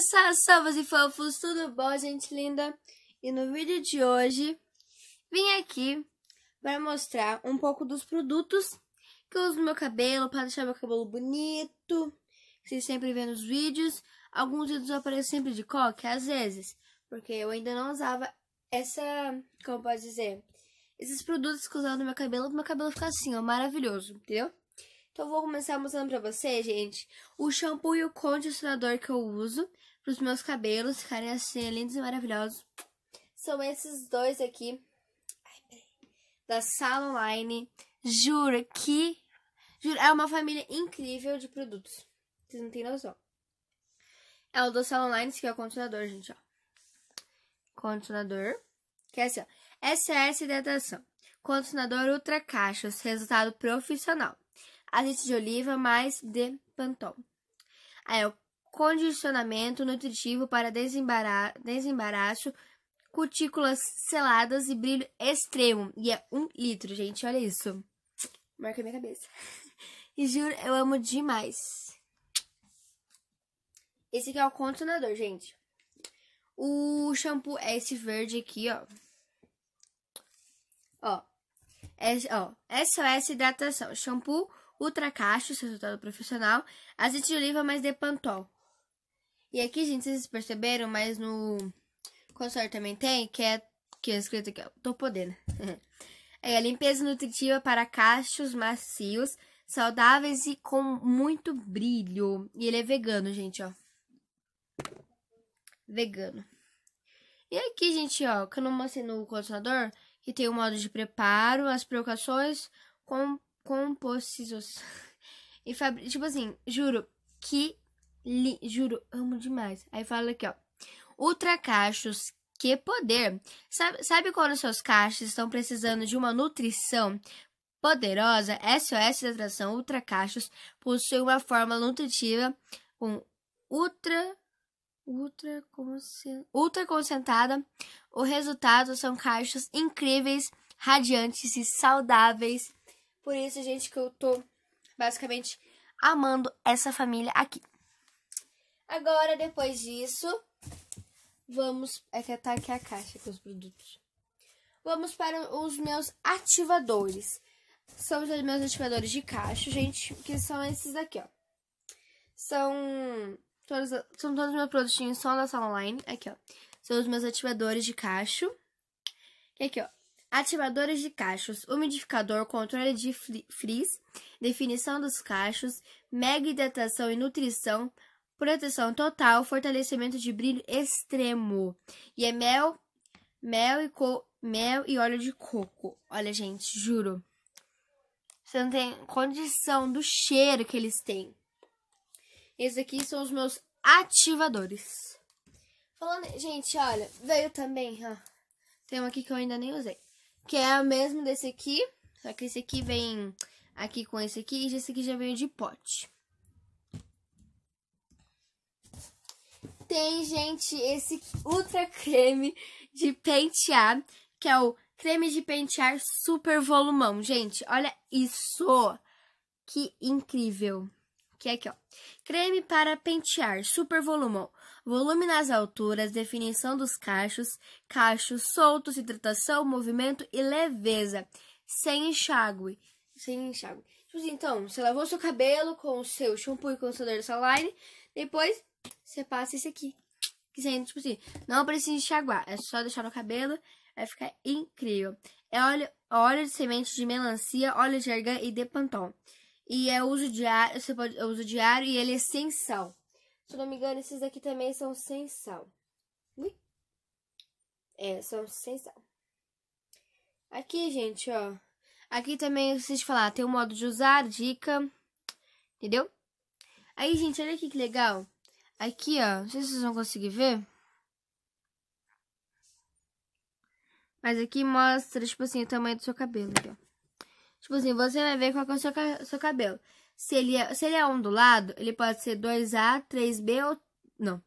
Suíças, salvas e fofos, tudo bom, gente linda? E no vídeo de hoje, vim aqui para mostrar um pouco dos produtos que eu uso no meu cabelo, para deixar meu cabelo bonito, que vocês sempre vêem nos vídeos. Alguns vídeos eu apareço sempre de coque, às vezes, porque eu ainda não usava essa, como pode dizer, esses produtos que eu usava no meu cabelo, para meu cabelo ficar assim, ó, maravilhoso, entendeu? Então, eu vou começar mostrando pra você, gente, o shampoo e o condicionador que eu uso pros meus cabelos ficarem assim, lindos e maravilhosos. São esses dois aqui, da Sala Online. Juro que... Juro, é uma família incrível de produtos. Vocês não tem noção. É o do Sala Online, esse aqui é o condicionador, gente, ó. Condicionador. Que é assim, ó. SS Hidratação. Condicionador Ultra Cachos. Resultado profissional azeite de oliva mais de Pantol. Aí, o condicionamento nutritivo para desembaraço, cutículas seladas e brilho extremo. E é um litro, gente, olha isso. Marca minha cabeça. e juro, eu amo demais. Esse aqui é o condicionador, gente. O shampoo é esse verde aqui, ó. Ó. É, ó. SOS hidratação. Shampoo seu resultado profissional, azeite de oliva mais Depantol. E aqui, gente, vocês perceberam, mas no consultório também tem, que é, que é escrito aqui, ó, podendo. é a limpeza nutritiva para cachos macios, saudáveis e com muito brilho. E ele é vegano, gente, ó. Vegano. E aqui, gente, ó, que eu não mostrei no condicionador, que tem o modo de preparo, as preocupações com compostos. E fabri... Tipo assim, juro, que li... juro, amo demais. Aí fala aqui, ó. Ultra cachos, que poder. Sabe, sabe quando seus cachos estão precisando de uma nutrição poderosa? SOS da atração Ultra Cachos possui uma forma nutritiva com ultra ultra, concent... ultra concentrada. O resultado são cachos incríveis, radiantes e saudáveis por isso, gente, que eu tô basicamente amando essa família aqui. Agora, depois disso, vamos. É que tá aqui a caixa com os produtos. Vamos para os meus ativadores. São os meus ativadores de caixa, gente, que são esses aqui ó. São todos, são todos os meus produtinhos só da online. Aqui, ó. São os meus ativadores de caixa. E aqui, ó. Ativadores de cachos, umidificador, controle de frizz, definição dos cachos, mega hidratação e nutrição, proteção total, fortalecimento de brilho extremo. E é mel, mel e, co, mel e óleo de coco. Olha, gente, juro. Você não tem condição do cheiro que eles têm. Esses aqui são os meus ativadores. Falando, gente, olha, veio também, ó. Tem um aqui que eu ainda nem usei que é o mesmo desse aqui, só que esse aqui vem aqui com esse aqui e esse aqui já veio de pote. Tem, gente, esse ultra creme de pentear, que é o creme de pentear super volumão. Gente, olha isso! Que incrível! que é aqui, ó. Creme para pentear, super volumão. Volume nas alturas, definição dos cachos, cachos soltos, hidratação, movimento e leveza. Sem enxágue. Sem enxágue. Tipo assim, então, você lavou seu cabelo com o seu shampoo e condicionador da Saline, depois você passa esse aqui. Que você, tipo assim, não precisa enxaguar, é só deixar no cabelo, vai ficar incrível. É óleo, óleo de semente de melancia, óleo de argan e de pantol. E é uso diário, você pode, é uso diário e ele é sem sal. Se não me engano, esses aqui também são sem sal. Ui. É, são sem sal. Aqui, gente, ó. Aqui também, vocês falar, tem o modo de usar, dica, entendeu? Aí, gente, olha aqui que legal. Aqui, ó, não sei se vocês vão conseguir ver. Mas aqui mostra, tipo assim, o tamanho do seu cabelo, aqui, ó. Tipo assim, você vai ver qual é o seu, seu cabelo. Se ele, é, se ele é ondulado, ele pode ser 2A, 3B ou... Não.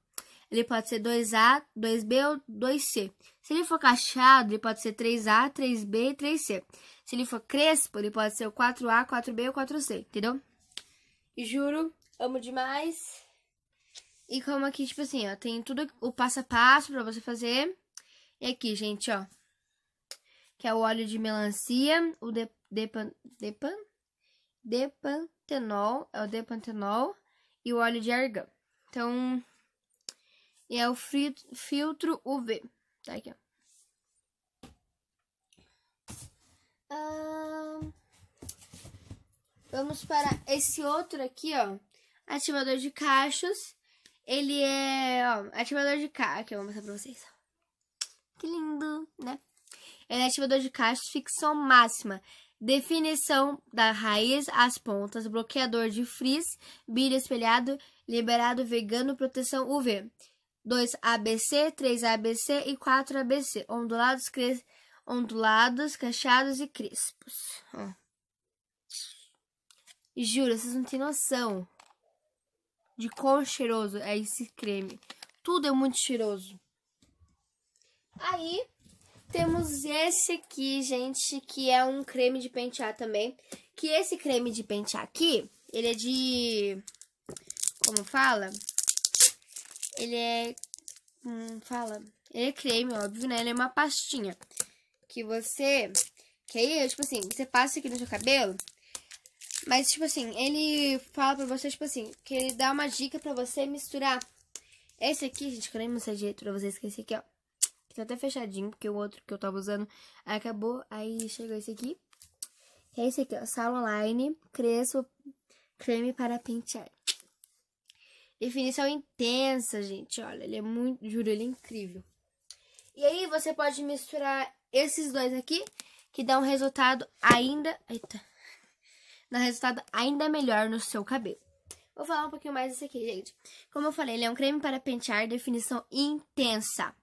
Ele pode ser 2A, 2B ou 2C. Se ele for cacheado, ele pode ser 3A, 3B e 3C. Se ele for crespo, ele pode ser o 4A, 4B ou 4C, entendeu? E juro, amo demais. E como aqui, tipo assim, ó, tem tudo o passo a passo pra você fazer. E aqui, gente, ó, que é o óleo de melancia, o, de, depan, depan, depantenol, é o depantenol e o óleo de argan. Então, é o filtro UV. Tá aqui, ó. vamos para esse outro aqui, ó. Ativador de cachos. Ele é, ó, ativador de cachos. Aqui, eu vou mostrar pra vocês. Que lindo, né? Ele é ativador de cachos, fixação máxima. Definição da raiz às pontas, bloqueador de frizz, bira espelhado, liberado vegano, proteção UV. 2 ABC, 3 ABC e 4 ABC, ondulados, cres... ondulados cacheados e crespos. Ó. Juro, vocês não têm noção de quão cheiroso é esse creme. Tudo é muito cheiroso. Aí, temos esse aqui, gente, que é um creme de pentear também. Que esse creme de pentear aqui, ele é de... Como fala? Ele é... Hum, fala... Ele é creme, óbvio, né? Ele é uma pastinha. Que você... Que aí, tipo assim, você passa aqui no seu cabelo... Mas, tipo assim, ele fala pra você, tipo assim, que ele dá uma dica pra você misturar. Esse aqui, gente, que eu nem mostrei direito pra vocês, que aqui, ó. Tá até fechadinho, porque o outro que eu tava usando acabou. Aí chegou esse aqui. Que é esse aqui, ó. Sal Online Crespo Creme para Pentear. Definição intensa, gente. Olha, ele é muito... Juro, ele é incrível. E aí, você pode misturar esses dois aqui, que dá um resultado ainda... Eita. Dá um resultado ainda melhor no seu cabelo. Vou falar um pouquinho mais desse aqui, gente. Como eu falei, ele é um creme para pentear, definição intensa.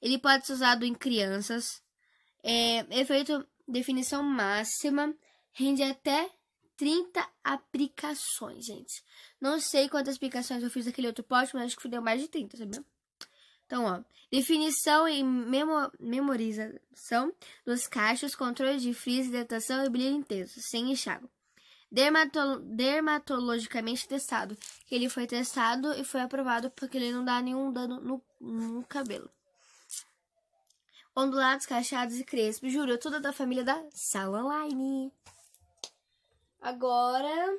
Ele pode ser usado em crianças. É, efeito definição máxima rende até 30 aplicações, gente. Não sei quantas aplicações eu fiz daquele outro pote, mas acho que deu mais de 30, sabia? Então, ó, definição e memo memorização dos cachos, controle de frizz, hidratação e brilho intenso, sem enxágue. Dermato dermatologicamente testado. Ele foi testado e foi aprovado porque ele não dá nenhum dano no, no cabelo ondulados, cacheados e crespos. Juro, eu toda da família da sala online. Agora.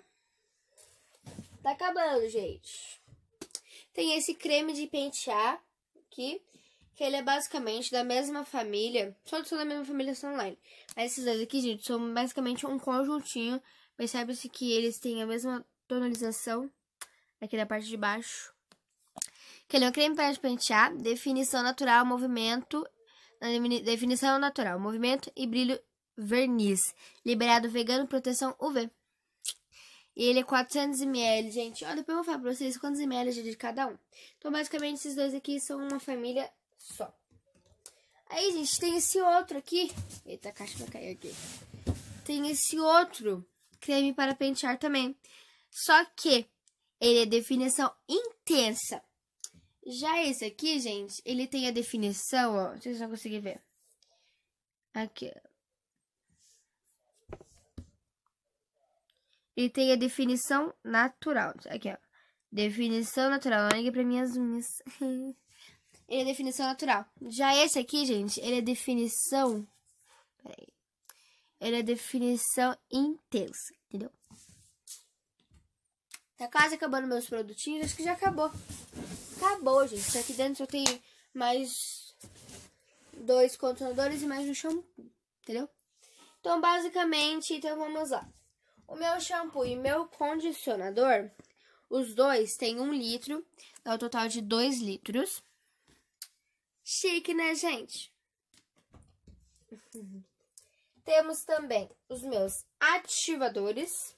Tá acabando, gente. Tem esse creme de pentear aqui, que ele é basicamente da mesma família. Só são da mesma família são online. Mas esses dois aqui, gente, são basicamente um conjuntinho. Percebe-se que eles têm a mesma tonalização aqui da parte de baixo. Que ele é um creme para pentear, definição natural, movimento na definição natural, movimento e brilho verniz, liberado vegano, proteção UV. E ele é 400 ml, gente. Olha, depois eu vou falar pra vocês quantos ml de cada um. Então, basicamente, esses dois aqui são uma família só. Aí, gente, tem esse outro aqui. Eita, a caixa vai cair aqui. Tem esse outro creme para pentear também. Só que ele é definição intensa. Já esse aqui, gente, ele tem a definição, ó. Não sei se vocês vão conseguir ver. Aqui. Ele tem a definição natural. Aqui, ó. Definição natural. Olha pra minhas unhas. ele é definição natural. Já esse aqui, gente, ele é definição. Peraí. Ele é definição intensa, entendeu? Tá quase acabando meus produtinhos. Acho que já acabou. Acabou, gente. Aqui dentro só tem mais dois condicionadores e mais um shampoo. Entendeu? Então, basicamente, então vamos lá. O meu shampoo e meu condicionador, os dois têm um litro. dá é o total de dois litros. Chique, né, gente? Temos também os meus ativadores.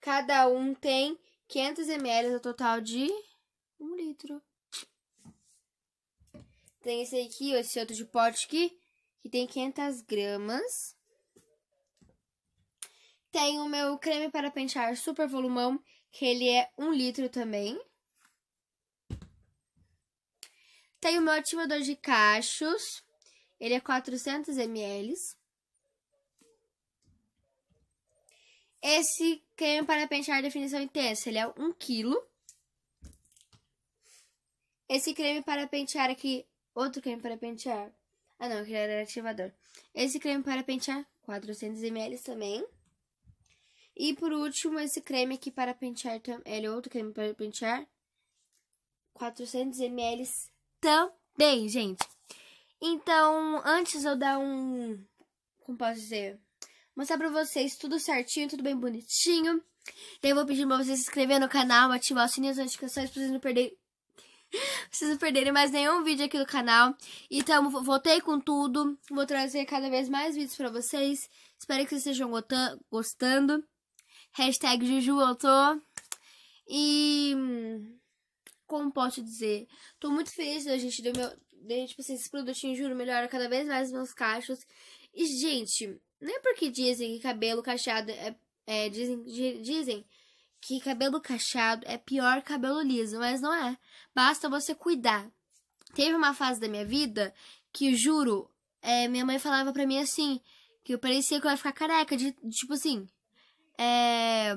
Cada um tem 500 ml é o total de 1 litro. Tem esse aqui, esse outro de pote aqui, que tem 500 gramas. Tem o meu creme para pentear super volumão, que ele é 1 litro também. Tem o meu ativador de cachos, ele é 400 ml. Esse creme para pentear definição intensa, ele é 1 kg. Esse creme para pentear aqui, outro creme para pentear. Ah, não, aquele era ativador. Esse creme para pentear, 400 ml também. E por último, esse creme aqui para pentear, ele é outro creme para pentear, 400 ml também, gente. Então, antes eu dar um, como posso dizer, mostrar pra vocês tudo certinho, tudo bem bonitinho. Daí eu vou pedir pra vocês se inscreverem no canal, ativar o sininho das notificações pra vocês não perderem... vocês não perderem mais nenhum vídeo aqui do canal. Então, voltei com tudo. Vou trazer cada vez mais vídeos pra vocês. Espero que vocês estejam gostando. Hashtag Juju voltou. E... Como posso dizer? Tô muito feliz da né, gente, do meu... tipo assim, esse produtinho, juro, melhora cada vez mais os meus cachos. E, gente, nem é porque dizem que cabelo cacheado é, é dizem, dizem que cabelo cacheado é pior que cabelo liso, mas não é. Basta você cuidar. Teve uma fase da minha vida que, juro, é, minha mãe falava pra mim assim, que eu parecia que eu ia ficar careca, de, de tipo assim, é,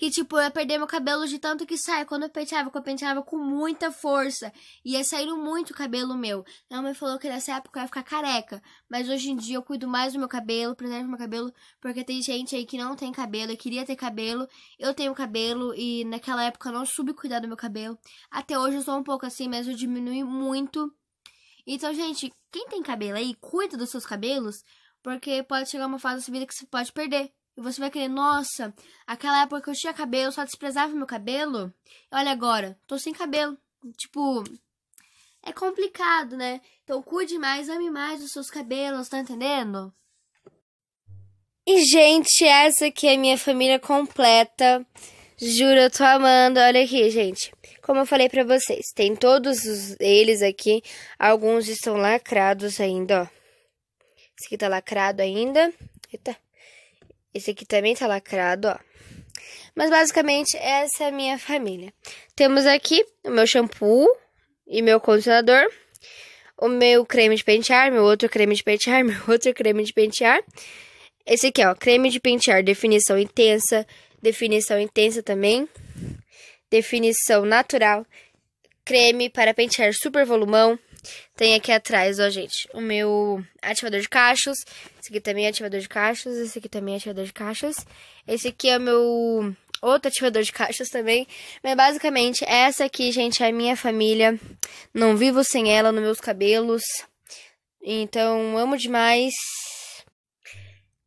que, tipo, eu ia perder meu cabelo de tanto que sai. Quando eu penteava, eu penteava com muita força. E ia saindo muito cabelo meu. Minha mãe falou que nessa época eu ia ficar careca. Mas hoje em dia eu cuido mais do meu cabelo, preservo meu cabelo. Porque tem gente aí que não tem cabelo e queria ter cabelo. Eu tenho cabelo e naquela época eu não soube cuidar do meu cabelo. Até hoje eu sou um pouco assim, mas eu diminui muito. Então, gente, quem tem cabelo aí, cuida dos seus cabelos. Porque pode chegar uma fase da sua vida que você pode perder. E você vai querer, nossa, aquela época que eu tinha cabelo, só desprezava meu cabelo. Olha agora, tô sem cabelo. Tipo, é complicado, né? Então cuide mais, ame mais os seus cabelos, tá entendendo? E, gente, essa aqui é a minha família completa. Juro, eu tô amando. Olha aqui, gente. Como eu falei pra vocês, tem todos eles aqui. Alguns estão lacrados ainda, ó. Esse aqui tá lacrado ainda. Eita. Esse aqui também tá lacrado, ó. Mas basicamente essa é a minha família. Temos aqui o meu shampoo e meu condicionador, o meu creme de pentear, meu outro creme de pentear, meu outro creme de pentear. Esse aqui, ó, creme de pentear, definição intensa, definição intensa também, definição natural, creme para pentear super volumão, tem aqui atrás, ó, gente, o meu ativador de cachos. Esse aqui também é ativador de cachos. Esse aqui também é ativador de cachos. Esse aqui é o meu outro ativador de caixas também. Mas basicamente, essa aqui, gente, é a minha família. Não vivo sem ela nos meus cabelos. Então, amo demais.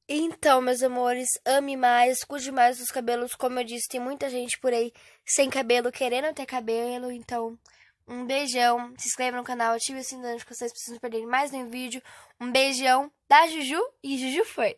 Então, meus amores, ame mais, cuide mais dos cabelos. Como eu disse, tem muita gente por aí sem cabelo, querendo ter cabelo. Então, um beijão. Se inscreva no canal, ative o sininho de vocês não perderem mais nenhum vídeo. Um beijão da Juju e Juju foi.